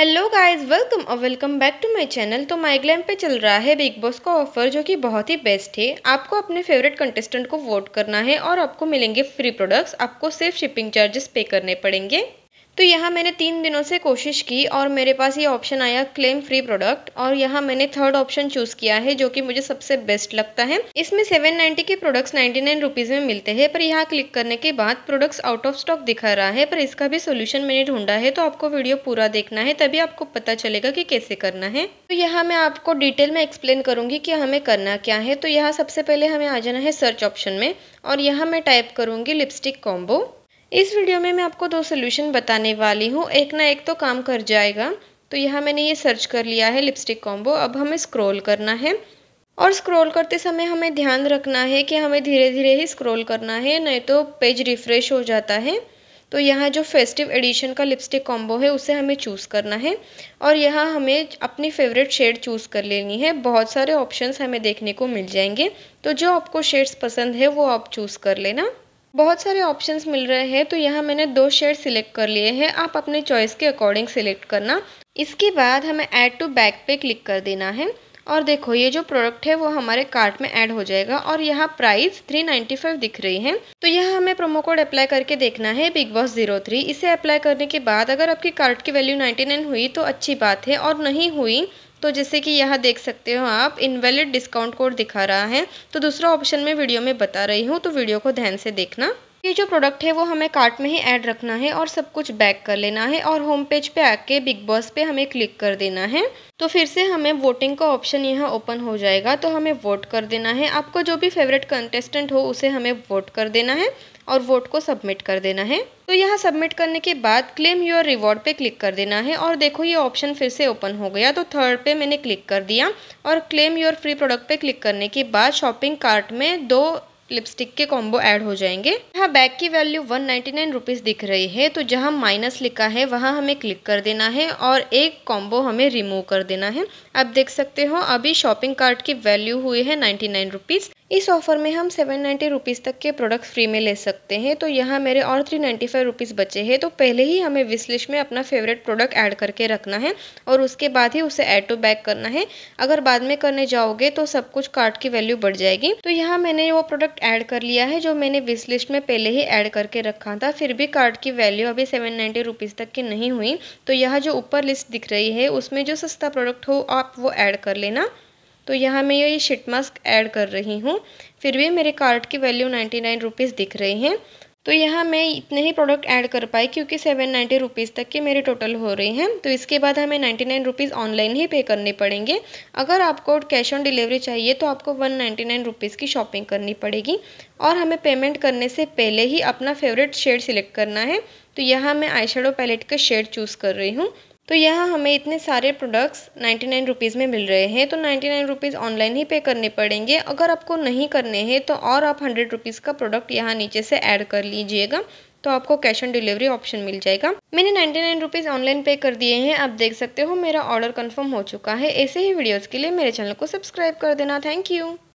hello guys welcome और welcome back to my channel तो my glam पे चल रहा है बिग बॉस का ऑफर जो कि बहुत ही बेस्ट है आपको अपने फेवरेट कंटेस्टेंट को वोट करना है और आपको मिलेंगे फ्री प्रोडक्ट्स आपको सिर्फ शिपिंग चार्जेस पे करने पड़ेंगे तो यहाँ मैंने तीन दिनों से कोशिश की और मेरे पास ये ऑप्शन आया क्लेम फ्री प्रोडक्ट और यहाँ मैंने थर्ड ऑप्शन चूज़ किया है जो कि मुझे सबसे बेस्ट लगता है इसमें सेवन नाइन्टी के प्रोडक्ट्स नाइन्टी नाइन रुपीज़ में मिलते हैं पर यहाँ क्लिक करने के बाद प्रोडक्ट्स आउट ऑफ स्टॉक दिखा रहा है पर इसका भी सोल्यूशन मैंने ढूंढा है तो आपको वीडियो पूरा देखना है तभी आपको पता चलेगा कि कैसे करना है तो यहाँ मैं आपको डिटेल में एक्सप्लेन करूँगी कि हमें करना क्या है तो यहाँ सबसे पहले हमें आ जाना है सर्च ऑप्शन में और यहाँ मैं टाइप करूँगी लिपस्टिक कॉम्बो इस वीडियो में मैं आपको दो सोल्यूशन बताने वाली हूँ एक ना एक तो काम कर जाएगा तो यहाँ मैंने ये सर्च कर लिया है लिपस्टिक कॉम्बो अब हमें स्क्रॉल करना है और स्क्रॉल करते समय हमें ध्यान रखना है कि हमें धीरे धीरे ही स्क्रॉल करना है नहीं तो पेज रिफ्रेश हो जाता है तो यहाँ जो फेस्टिव एडिशन का लिपस्टिक कॉम्बो है उसे हमें चूज़ करना है और यहाँ हमें अपनी फेवरेट शेड चूज़ कर लेनी है बहुत सारे ऑप्शंस हमें देखने को मिल जाएंगे तो जो आपको शेड्स पसंद है वो आप चूज़ कर लेना बहुत सारे ऑप्शंस मिल रहे हैं तो यहाँ मैंने दो शेड सिलेक्ट कर लिए हैं आप अपने चॉइस के अकॉर्डिंग सिलेक्ट करना इसके बाद हमें ऐड टू बैक पे क्लिक कर देना है और देखो ये जो प्रोडक्ट है वो हमारे कार्ट में ऐड हो जाएगा और यहाँ प्राइस 395 दिख रही है तो यहाँ हमें प्रोमो कोड अप्लाई करके देखना है बिग बॉस जीरो थ्री इसे अप्लाई करने के बाद अगर आपकी कार्ट की वैल्यू 99 हुई तो अच्छी बात है और नहीं हुई तो जैसे कि यह देख सकते हो आप इनवैलिड डिस्काउंट कोड दिखा रहा है तो दूसरा ऑप्शन में वीडियो में बता रही हूँ तो वीडियो को ध्यान से देखना ये जो प्रोडक्ट है वो हमें कार्ट में ही ऐड रखना है और सब कुछ बैक कर लेना है और होम पेज पे आके बिग बॉस पे हमें क्लिक कर देना है तो फिर से हमें वोटिंग का ऑप्शन यहाँ ओपन हो जाएगा तो हमें वोट कर देना है आपको जो भी फेवरेट कंटेस्टेंट हो उसे हमें वोट कर देना है और वोट को सबमिट कर देना है तो यहाँ सबमिट करने के बाद क्लेम योर रिवॉर्ड पे क्लिक कर देना है और देखो ये ऑप्शन फिर से ओपन हो गया तो थर्ड पे मैंने क्लिक कर दिया और क्लेम योर फ्री प्रोडक्ट पे क्लिक करने के बाद शॉपिंग कार्ट में दो लिपस्टिक के कॉम्बो ऐड हो जाएंगे यहाँ बैग की वैल्यू वन नाइन्टी दिख रही है तो जहाँ माइनस लिखा है वहाँ हमें क्लिक कर देना है और एक कॉम्बो हमें रिमूव कर देना है आप देख सकते हो अभी शॉपिंग कार्ट की वैल्यू हुई है नाइन्टी नाइन रुपीज़ इस ऑफ़र में हम सेवन नाइन्टी रुपीज़ तक के प्रोडक्ट फ्री में ले सकते हैं तो यहाँ मेरे और थ्री नाइन्टी फाइव रुपीज़ बचे हैं तो पहले ही हमें विश लिस्ट में अपना फेवरेट प्रोडक्ट ऐड करके रखना है और उसके बाद ही उसे ऐड टू बैक करना है अगर बाद में करने जाओगे तो सब कुछ कार्ड की वैल्यू बढ़ जाएगी तो यहाँ मैंने वो प्रोडक्ट ऐड कर लिया है जो मैंने विश लिस्ट में पहले ही ऐड करके रखा था फिर भी कार्ड की वैल्यू अभी सेवन नाइन्टी रुपीज़ तक की नहीं हुई तो यह जो ऊपर लिस्ट दिख रही है उसमें जो सस्ता प्रोडक्ट हो आप वो ऐड कर लेना तो यहाँ मैं ये शीट मास्क ऐड कर रही हूँ फिर भी मेरे कार्ट की वैल्यू नाइन्टी नाइन रुपीज़ दिख रहे हैं तो यहाँ मैं इतने ही प्रोडक्ट ऐड कर पाई क्योंकि सेवन नाइन्टी रुपीज़ तक के मेरे टोटल हो रहे हैं तो इसके बाद हमें नाइन्टी नाइन रुपीज़ ऑनलाइन ही पे करने पड़ेंगे अगर आपको कैश ऑन डिलीवरी चाहिए तो आपको वन नाइन्टी नाइन रुपीज़ की शॉपिंग करनी पड़ेगी और हमें पेमेंट करने से पहले ही अपना फेवरेट शेड सिलेक्ट करना है तो यहाँ मैं आई पैलेट का शेड चूज़ कर रही हूँ तो यहाँ हमें इतने सारे प्रोडक्ट्स नाइन्टी नाइन रुपीज़ में मिल रहे हैं तो नाइन्टी नाइन रुपीज़ ऑनलाइन ही पे करने पड़ेंगे अगर आपको नहीं करने हैं तो और आप हंड्रेड रुपीज़ का प्रोडक्ट यहाँ नीचे से ऐड कर लीजिएगा तो आपको कैश ऑन डिलीवरी ऑप्शन मिल जाएगा मैंने नाइन्टी नाइन रुपीज़ ऑनलाइन पे कर दिए हैं आप देख सकते हो मेरा ऑर्डर कन्फर्म हो चुका है ऐसे ही वीडियोज़ के लिए मेरे चैनल को सब्सक्राइब कर देना थैंक यू